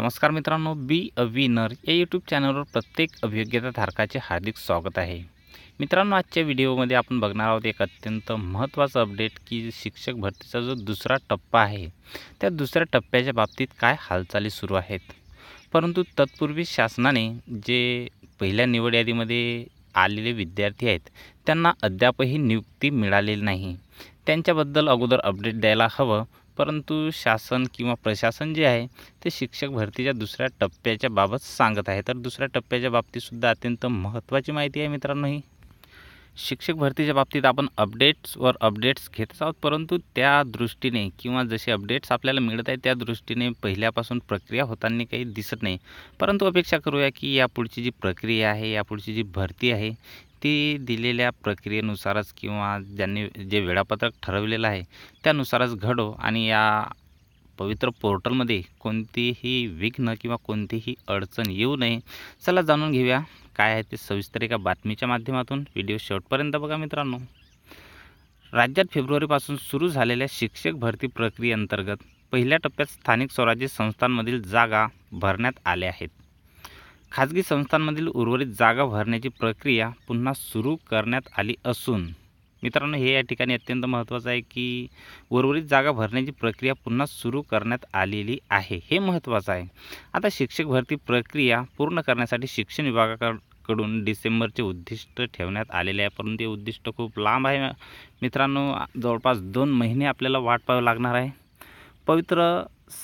नमस्कार मित्रांनो be a winner या यूट्यूब चॅनलवर प्रत्येक धारकाचे हार्दिक स्वागत आहे मित्रांनो आजच्या व्हिडिओमध्ये आपण बघणार आहोत एक अत्यंत महत्त्वाचं अपडेट की शिक्षक भरतीचा जो दुसरा टप्पा आहे त्या दुसऱ्या टप्प्याच्या बाबतीत काय हालचाली सुरू आहेत परंतु तत्पूर्वी शासनाने जे पहिल्या निवड यादीमध्ये आलेले विद्यार्थी आहेत त्यांना अद्यापही नियुक्ती मिळालेली नाही त्यांच्याबद्दल अगोदर अपडेट द्यायला हवं परंतु शासन किंवा प्रशासन जे आहे ते शिक्षक भरतीच्या दुसऱ्या टप्प्याच्या बाबत सांगत आहे तर दुसऱ्या टप्प्याच्या बाबतीतसुद्धा अत्यंत महत्त्वाची माहिती आहे मित्रांनो ही शिक्षक भरतीच्या बाबतीत आपण अपडेट्सवर अपडेट्स घेतच आहोत परंतु त्या दृष्टीने किंवा जसे अपडेट्स आपल्याला मिळत आहेत त्या दृष्टीने पहिल्यापासून प्रक्रिया होताना काही दिसत नाही परंतु अपेक्षा करूया की यापुढची जी प्रक्रिया आहे यापुढची जी भरती आहे ती दिलेल्या प्रक्रियेनुसारच किंवा ज्यांनी जे वेळापत्रक ठरवलेलं आहे त्यानुसारच घडो आणि या पवित्र पोर्टलमध्ये कोणतीही विघ्न किंवा कोणतीही अडचण येऊ नये चला जाणून घेऊया काय आहे ते सविस्तर एका बातमीच्या माध्यमातून व्हिडिओ शेवटपर्यंत बघा मित्रांनो राज्यात फेब्रुवारीपासून सुरू झालेल्या शिक्षक भरती प्रक्रियेअंतर्गत पहिल्या टप्प्यात स्थानिक स्वराज्य संस्थांमधील जागा भरण्यात आल्या आहेत खाजगी संस्थांमधील उर्वरित जागा भरण्याची प्रक्रिया पुन्हा सुरू करण्यात आली असून मित्रांनो हे या ठिकाणी अत्यंत महत्त्वाचं आहे की उर्वरित जागा भरण्याची प्रक्रिया पुन्हा सुरू करण्यात आलेली आहे हे महत्त्वाचं आहे आता शिक्षक भरती प्रक्रिया पूर्ण करण्यासाठी शिक्षण विभागाकडून डिसेंबरचे उद्दिष्ट ठेवण्यात आलेले आहे परंतु हे उद्दिष्ट खूप लांब आहे मित्रांनो जवळपास दोन महिने आपल्याला वाट पाहावी लागणार आहे पवित्र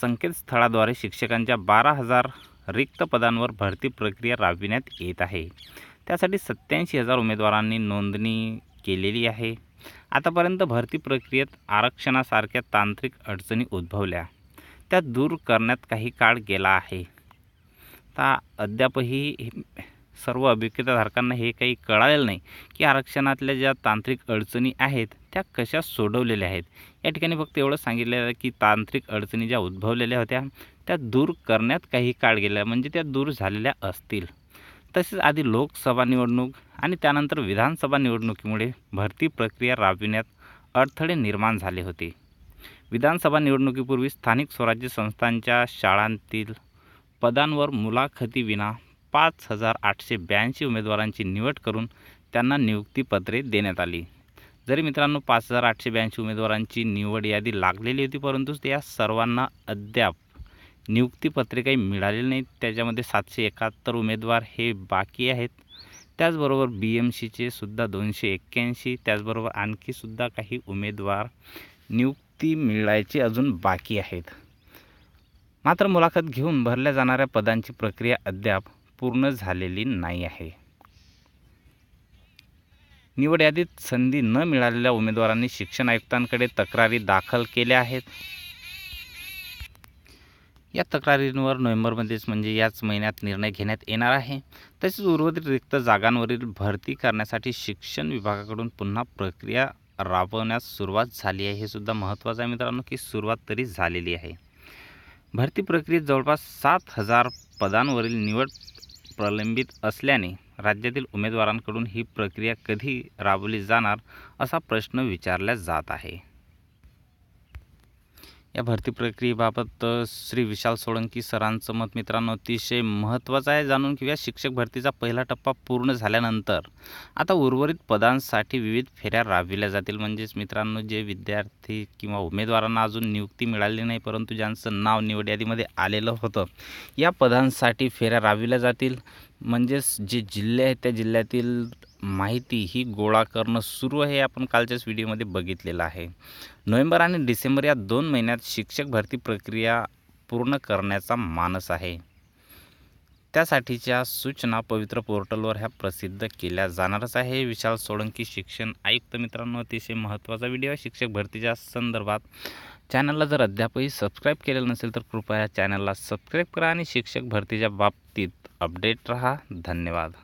संकेतस्थळाद्वारे शिक्षकांच्या बारा हजार रिक्त पदांवर भरती प्रक्रिया राबविण्यात येत आहे त्यासाठी सत्याऐंशी हजार उमेदवारांनी नोंदणी केलेली आहे आतापर्यंत भरती प्रक्रियेत आरक्षणासारख्या तांत्रिक अडचणी उद्भवल्या त्या दूर करण्यात काही काळ गेला आहे तर अद्यापही सर्व अभिक्रेताधारकांना हे काही कळालेलं नाही की आरक्षणातल्या ज्या तांत्रिक अडचणी आहेत त्या कशा सोडवलेल्या आहेत या ठिकाणी फक्त एवढं सांगितलेलं आहे की तांत्रिक अडचणी ज्या उद्भवलेल्या होत्या त्या दूर करण्यात काही काळ गेला म्हणजे त्या दूर झालेल्या असतील तसेच आधी लोकसभा निवडणूक आणि त्यानंतर विधानसभा निवडणुकीमुळे भरती प्रक्रिया राबविण्यात अडथळे निर्माण झाले होते विधानसभा निवडणुकीपूर्वी स्थानिक स्वराज्य संस्थांच्या शाळांतील पदांवर मुलाखतीविना पाच हजार आठशे ब्याऐंशी उमेदवारांची निवड करून त्यांना नियुक्तीपत्रे देण्यात आली जरी मित्रांनो पाच हजार आठशे ब्याऐंशी उमेदवारांची निवड यादी लागलेली होती परंतु त्या सर्वांना अद्याप नियुक्तीपत्रिकाही मिळालेली नाहीत त्याच्यामध्ये सातशे एकाहत्तर उमेदवार हे बाकी आहेत त्याचबरोबर बी एम सीचे सुद्धा दोनशे एक्क्याऐंशी त्याचबरोबर आणखीसुद्धा काही उमेदवार नियुक्ती मिळायचे अजून बाकी आहेत मात्र मुलाखत घेऊन भरल्या जाणाऱ्या पदांची प्रक्रिया अद्याप पूर्ण झालेली नाही आहे निवड यादीत संधी न मिळालेल्या उमेदवारांनी शिक्षण आयुक्तांकडे तक्रारी दाखल केल्या आहेत या तक्रारींवर नोव्हेंबरमध्येच म्हणजे याच महिन्यात निर्णय घेण्यात येणार आहे तसेच उर्वरित रिक्त जागांवरील भरती करण्यासाठी शिक्षण विभागाकडून पुन्हा प्रक्रिया राबवण्यास सुरुवात झाली आहे हे सुद्धा महत्त्वाचं आहे मित्रांनो की सुरुवात तरी झालेली आहे भरती प्रक्रियेत जवळपास सात हजार पदांवरील निवड प्रलंबित असल्याने राज्यातील उमेदवारांकडून ही प्रक्रिया कधी राबवली जाणार असा प्रश्न विचारला जात आहे या भरती प्रक्रियेबाबत श्री विशाल सोळंकी सरांचं मत मित्रांनो अतिशय महत्त्वाचं आहे जाणून घेऊया शिक्षक भरतीचा पहिला टप्पा पूर्ण झाल्यानंतर आता उर्वरित पदांसाठी विविध फेऱ्या राबविल्या जातील म्हणजेच मित्रांनो जे विद्यार्थी किंवा उमेदवारांना अजून नियुक्ती मिळाली नाही परंतु ज्यांचं नाव निवड यादीमध्ये आलेलं होतं या पदांसाठी फेऱ्या राबविल्या जातील म्हणजेच जे जिल्हे आहेत त्या जिल्ह्यातील माहिती ही गोळा करणं सुरू आहे आपण कालच्याच व्हिडिओमध्ये बघितलेलं आहे नोव्हेंबर आणि डिसेंबर या दोन महिन्यात शिक्षक भरती प्रक्रिया पूर्ण करण्याचा मानस आहे त्यासाठीच्या सूचना पवित्र पोर्टलवर ह्या प्रसिद्ध केल्या जाणारच आहे विशाल सोळंकी शिक्षण आयुक्त मित्रांनो अतिशय महत्त्वाचा व्हिडिओ शिक्षक भरतीच्या संदर्भात चॅनलला जर अद्यापही सबस्क्राईब केलेलं नसेल तर कृपया चॅनलला सबस्क्राईब करा आणि शिक्षक भरतीच्या बाबतीत अपडेट रहा धन्यवाद